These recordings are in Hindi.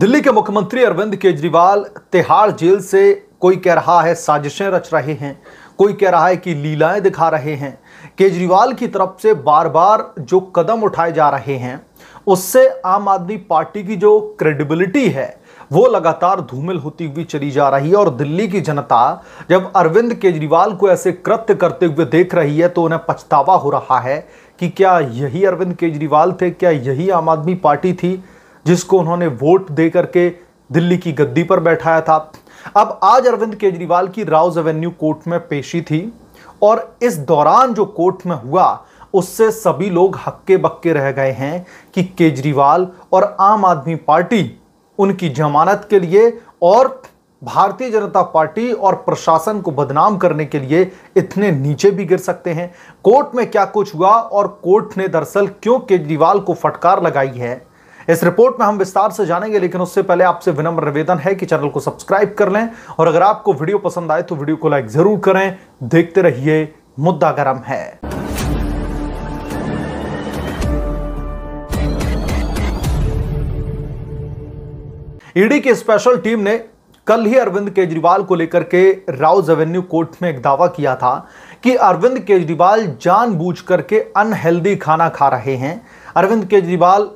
दिल्ली के मुख्यमंत्री अरविंद केजरीवाल तिहाड़ जेल से कोई कह रहा है साजिशें रच रहे हैं कोई कह रहा है कि लीलाएं दिखा रहे हैं केजरीवाल की तरफ से बार बार जो कदम उठाए जा रहे हैं उससे आम आदमी पार्टी की जो क्रेडिबिलिटी है वो लगातार धूमिल होती हुई चली जा रही है और दिल्ली की जनता जब अरविंद केजरीवाल को ऐसे कृत्य करते हुए देख रही है तो उन्हें पछतावा हो रहा है कि क्या यही अरविंद केजरीवाल थे क्या यही आम आदमी पार्टी थी जिसको उन्होंने वोट दे करके दिल्ली की गद्दी पर बैठाया था अब आज अरविंद केजरीवाल की राउज एवेन्यू कोर्ट में पेशी थी और इस दौरान जो कोर्ट में हुआ उससे सभी लोग हक्के बक्के रह गए हैं कि केजरीवाल और आम आदमी पार्टी उनकी जमानत के लिए और भारतीय जनता पार्टी और प्रशासन को बदनाम करने के लिए इतने नीचे भी गिर सकते हैं कोर्ट में क्या कुछ हुआ और कोर्ट ने दरअसल क्यों केजरीवाल को फटकार लगाई है इस रिपोर्ट में हम विस्तार से जानेंगे लेकिन उससे पहले आपसे विनम्र निवेदन है कि चैनल को सब्सक्राइब कर लें और अगर आपको वीडियो पसंद आए तो वीडियो को लाइक जरूर करें देखते रहिए मुद्दा गर्म है ईडी की स्पेशल टीम ने कल ही अरविंद केजरीवाल को लेकर के राउज एवेन्यू कोर्ट में एक दावा किया था कि अरविंद केजरीवाल जानबूझकर करके अनहेल्दी खाना खा रहे हैं Arvind Kejriwal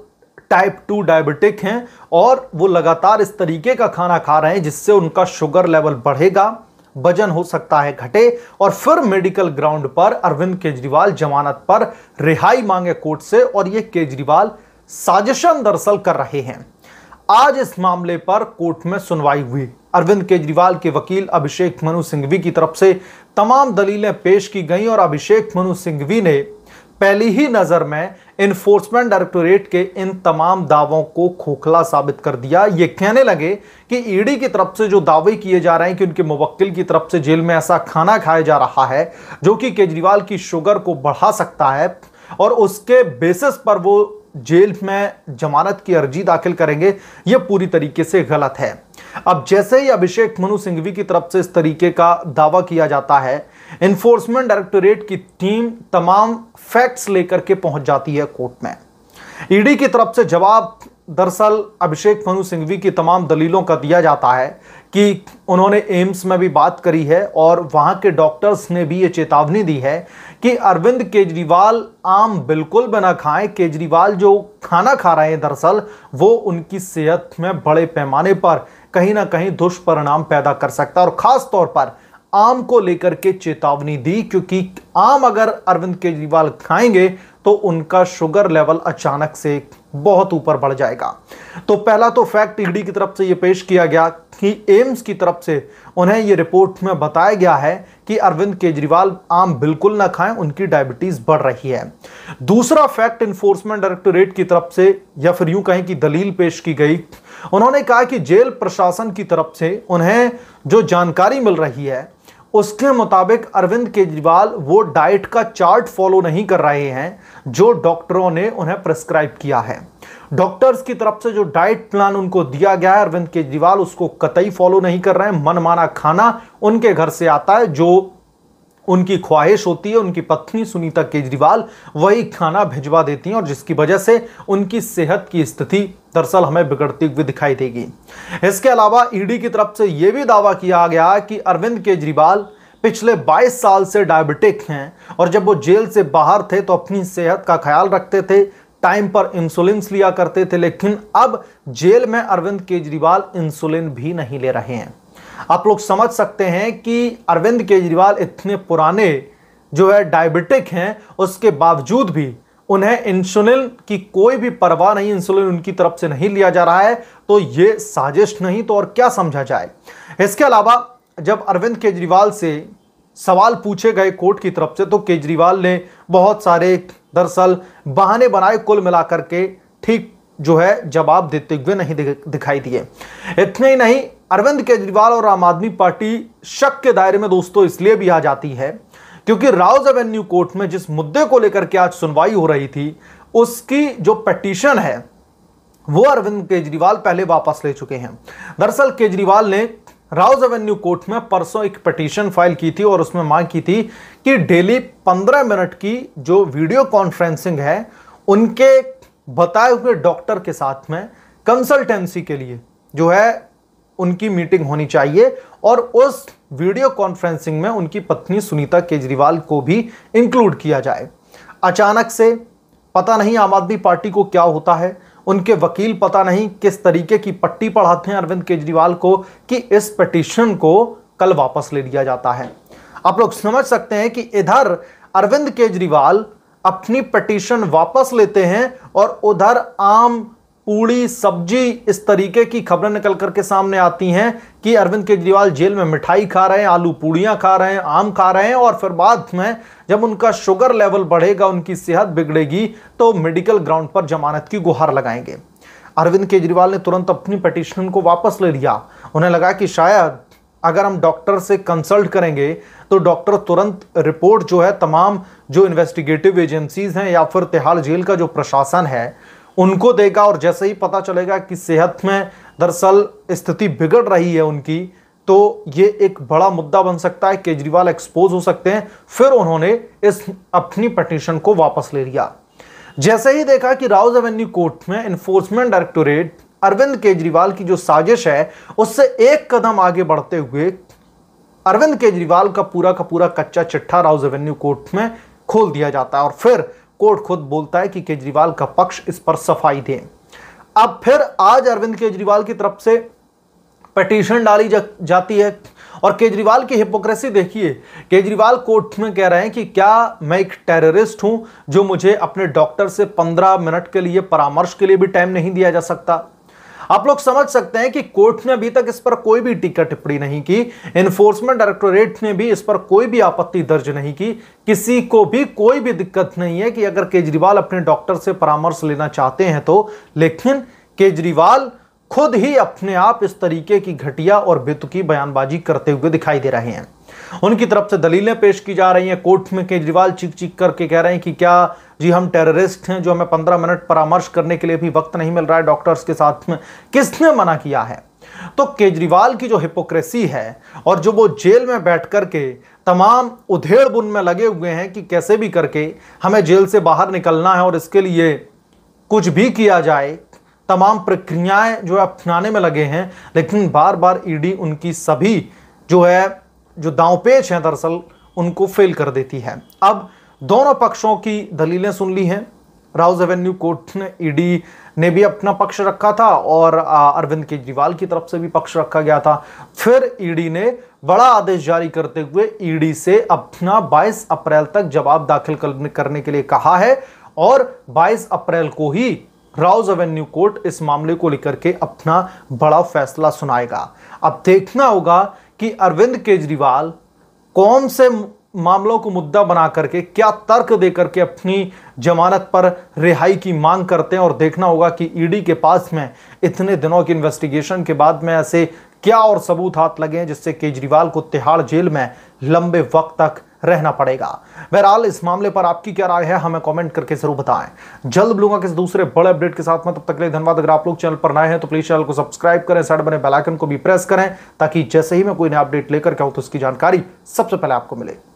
type two diabetic हैं और वो लगातार इस तरीके का खाना खा रहे हैं जिससे उनका शुगर लेवल बढ़ेगा वजन हो सकता है घटे और फिर मेडिकल ग्राउंड पर अरविंद केजरीवाल जमानत पर रिहाई मांगे कोर्ट से और ये केजरीवाल साजिशन दरअसल कर रहे हैं आज इस मामले पर कोर्ट में सुनवाई हुई अरविंद केजरीवाल के वकील अभिषेक मनु सिंघवी की तरफ से तमाम दलीलें पेश की गईं और अभिषेक मनु सिंघवी ने पहली ही नज़र में इन्फोर्समेंट डायरेक्टोरेट के इन तमाम दावों को खोखला साबित कर दिया ये कहने लगे कि ईडी e की तरफ से जो दावे किए जा रहे हैं कि उनके मुवक्किल की तरफ से जेल में ऐसा खाना खाया जा रहा है जो कि केजरीवाल की शुगर को बढ़ा सकता है और उसके बेसिस पर वो जेल में जमानत की अर्जी दाखिल करेंगे ये पूरी तरीके से गलत है अब जैसे ही अभिषेक मनु सिंघवी की तरफ से इस तरीके का दावा किया जाता है इन्फोर्समेंट डायरेक्टोरेट की टीम तमाम फैक्ट्स लेकर के पहुंच जाती है कोर्ट में ईडी e की तरफ से जवाब दरअसल अभिषेक मनु सिंघवी की तमाम दलीलों का दिया जाता है कि उन्होंने एम्स में भी बात करी है और वहां के डॉक्टर्स ने भी ये चेतावनी दी है कि अरविंद केजरीवाल आम बिल्कुल भी ना खाएं केजरीवाल जो खाना खा रहे हैं दरअसल वो उनकी सेहत में बड़े पैमाने पर कहीं ना कहीं दुष्परिणाम पैदा कर सकता है और ख़ास तौर पर आम को लेकर के चेतावनी दी क्योंकि आम अगर अरविंद केजरीवाल खाएंगे तो उनका शुगर लेवल अचानक से बहुत ऊपर बढ़ जाएगा तो पहला तो फैक्ट ईडी की तरफ से ये पेश किया गया कि एम्स की तरफ से उन्हें ये रिपोर्ट में बताया गया है कि अरविंद केजरीवाल आम बिल्कुल ना खाएं उनकी डायबिटीज़ बढ़ रही है दूसरा फैक्ट इन्फोर्समेंट डायरेक्टोरेट की तरफ से या फिर यूं कहें कि दलील पेश की गई उन्होंने कहा कि जेल प्रशासन की तरफ से उन्हें जो जानकारी मिल रही है उसके मुताबिक अरविंद केजरीवाल वो डाइट का चार्ट फॉलो नहीं कर रहे हैं जो डॉक्टरों ने उन्हें प्रिस्क्राइब किया है डॉक्टर्स की तरफ से जो डाइट प्लान उनको दिया गया है अरविंद केजरीवाल उसको कतई फॉलो नहीं कर रहे हैं मनमाना खाना उनके घर से आता है जो उनकी ख्वाहिश होती है उनकी पत्नी सुनीता केजरीवाल वही खाना भिजवा देती हैं और जिसकी वजह से उनकी सेहत की स्थिति दरअसल हमें बिगड़ती हुई दिखाई देगी इसके अलावा ईडी की तरफ से यह भी दावा किया गया कि अरविंद केजरीवाल पिछले 22 साल से डायबिटिक हैं और जब वो जेल से बाहर थे तो अपनी सेहत का ख्याल रखते थे टाइम पर इंसुलिन लिया करते थे लेकिन अब जेल में अरविंद केजरीवाल इंसुलिन भी नहीं ले रहे हैं आप लोग समझ सकते हैं कि अरविंद केजरीवाल इतने पुराने जो है डायबिटिक हैं उसके बावजूद भी उन्हें इंसुलिन की कोई भी परवाह नहीं इंसुलिन उनकी तरफ से नहीं लिया जा रहा है तो ये साजिश नहीं तो और क्या समझा जाए इसके अलावा जब अरविंद केजरीवाल से सवाल पूछे गए कोर्ट की तरफ से तो केजरीवाल ने बहुत सारे दरअसल बहाने बनाए कुल मिलाकर के ठीक जो है जवाब देते हुए नहीं दिखाई दिए इतने ही नहीं अरविंद केजरीवाल और आम आदमी पार्टी शक के दायरे में दोस्तों इसलिए भी आ जाती है क्योंकि राउज एवेन्यू कोर्ट में जिस मुद्दे को लेकर के आज सुनवाई हो रही थी उसकी जो पटिशन है वो अरविंद केजरीवाल पहले वापस ले चुके हैं दरअसल केजरीवाल ने राउज एवेन्यू कोर्ट में परसों एक पटिशन फाइल की थी और उसमें मांग की थी कि डेली पंद्रह मिनट की जो वीडियो कॉन्फ्रेंसिंग है उनके बताए हुए डॉक्टर के साथ में कंसल्टेंसी के लिए जो है उनकी मीटिंग होनी चाहिए और उस वीडियो कॉन्फ्रेंसिंग में उनकी पत्नी सुनीता केजरीवाल को भी इंक्लूड किया जाए अचानक से पता नहीं आम आदमी पार्टी को क्या होता है उनके वकील पता नहीं किस तरीके की पट्टी पढ़ाते हैं अरविंद केजरीवाल को कि इस पटिशन को कल वापस ले लिया जाता है आप लोग समझ सकते हैं कि इधर अरविंद केजरीवाल अपनी पटिशन वापस लेते हैं और उधर आम पूड़ी सब्जी इस तरीके की खबरें निकल करके सामने आती हैं कि अरविंद केजरीवाल जेल में मिठाई खा रहे हैं आलू पूड़ियाँ खा रहे हैं आम खा रहे हैं और फिर बाद में जब उनका शुगर लेवल बढ़ेगा उनकी सेहत बिगड़ेगी तो मेडिकल ग्राउंड पर जमानत की गुहार लगाएंगे अरविंद केजरीवाल ने तुरंत अपनी पटिशन को वापस ले लिया उन्हें लगा कि शायद अगर हम डॉक्टर से कंसल्ट करेंगे तो डॉक्टर तुरंत रिपोर्ट जो है तमाम जो इन्वेस्टिगेटिव एजेंसीज हैं या फिर तिहाड़ जेल का जो प्रशासन है उनको देगा और जैसे ही पता चलेगा कि सेहत में दरअसल स्थिति बिगड़ रही है उनकी तो ये एक बड़ा मुद्दा बन सकता है केजरीवाल एक्सपोज हो सकते हैं फिर उन्होंने इस अपनी पटिशन को वापस ले लिया जैसे ही देखा कि राउज एवेन्यू कोर्ट में इन्फोर्समेंट डायरेक्टोरेट अरविंद केजरीवाल की जो साजिश है उससे एक कदम आगे बढ़ते हुए अरविंद केजरीवाल का पूरा का पूरा कच्चा चिट्ठा राउज एवेन्यू कोर्ट में खोल दिया जाता है और फिर कोर्ट खुद बोलता है कि केजरीवाल का पक्ष इस पर सफाई दें अब फिर आज अरविंद केजरीवाल की तरफ से पटिशन डाली जा, जाती है और केजरीवाल की हिपोक्रेसी देखिए केजरीवाल कोर्ट में कह रहे हैं कि क्या मैं एक टेररिस्ट हूं जो मुझे अपने डॉक्टर से पंद्रह मिनट के लिए परामर्श के लिए भी टाइम नहीं दिया जा सकता आप लोग समझ सकते हैं कि कोर्ट ने अभी तक इस पर कोई भी टीका टिप्पणी नहीं की एनफोर्समेंट डायरेक्टोरेट ने भी इस पर कोई भी आपत्ति दर्ज नहीं की किसी को भी कोई भी दिक्कत नहीं है कि अगर केजरीवाल अपने डॉक्टर से परामर्श लेना चाहते हैं तो लेकिन केजरीवाल खुद ही अपने आप इस तरीके की घटिया और बेतुकी बयानबाजी करते हुए दिखाई दे रहे हैं उनकी तरफ से दलीलें पेश की जा रही हैं कोर्ट में केजरीवाल चीख चीख करके कह रहे हैं कि क्या जी हम टेररिस्ट हैं जो हमें पंद्रह मिनट परामर्श करने के लिए भी वक्त नहीं मिल रहा है डॉक्टर्स के साथ में किसने मना किया है तो केजरीवाल की जो हिपोक्रेसी है और जो वो जेल में बैठ करके तमाम उधेड़ बुन में लगे हुए हैं कि कैसे भी करके हमें जेल से बाहर निकलना है और इसके लिए कुछ भी किया जाए तमाम प्रक्रियाएं जो है अपनाने में लगे हैं लेकिन बार बार ईडी उनकी सभी जो है जो दांवपेच हैं दरअसल उनको फेल कर देती है अब दोनों पक्षों की दलीलें सुन ली हैं राउज एवेन्यू कोर्ट ने ईडी ने भी अपना पक्ष रखा था और अरविंद केजरीवाल की तरफ से भी पक्ष रखा गया था फिर ईडी ने बड़ा आदेश जारी करते हुए ईडी से अपना 22 अप्रैल तक जवाब दाखिल करने के लिए कहा है और 22 अप्रैल को ही राउज एवेन्यू कोर्ट इस मामले को लेकर के अपना बड़ा फैसला सुनाएगा अब देखना होगा कि अरविंद केजरीवाल कौन से मामलों को मुद्दा बना करके क्या तर्क देकर के अपनी जमानत पर रिहाई की मांग करते हैं और देखना होगा कि ईडी के पास में इतने दिनों की इन्वेस्टिगेशन के बाद में ऐसे क्या और सबूत हाथ लगे जिससे केजरीवाल को तिहाड़ जेल में लंबे वक्त तक रहना पड़ेगा बहरहाल इस मामले पर आपकी क्या राय है हमें कमेंट करके जरूर बताएं जल्द लूंगा किसी दूसरे बड़े अपडेट के साथ में तब तक के लिए धन्यवाद अगर आप लोग चैनल पर नए हैं तो प्लीज चैनल को सब्सक्राइब करें साइड बने बेलाइकन को भी प्रेस करें ताकि जैसे ही मैं कोई नया अपडेट लेकर के आऊँ तो उसकी जानकारी सबसे पहले आपको मिले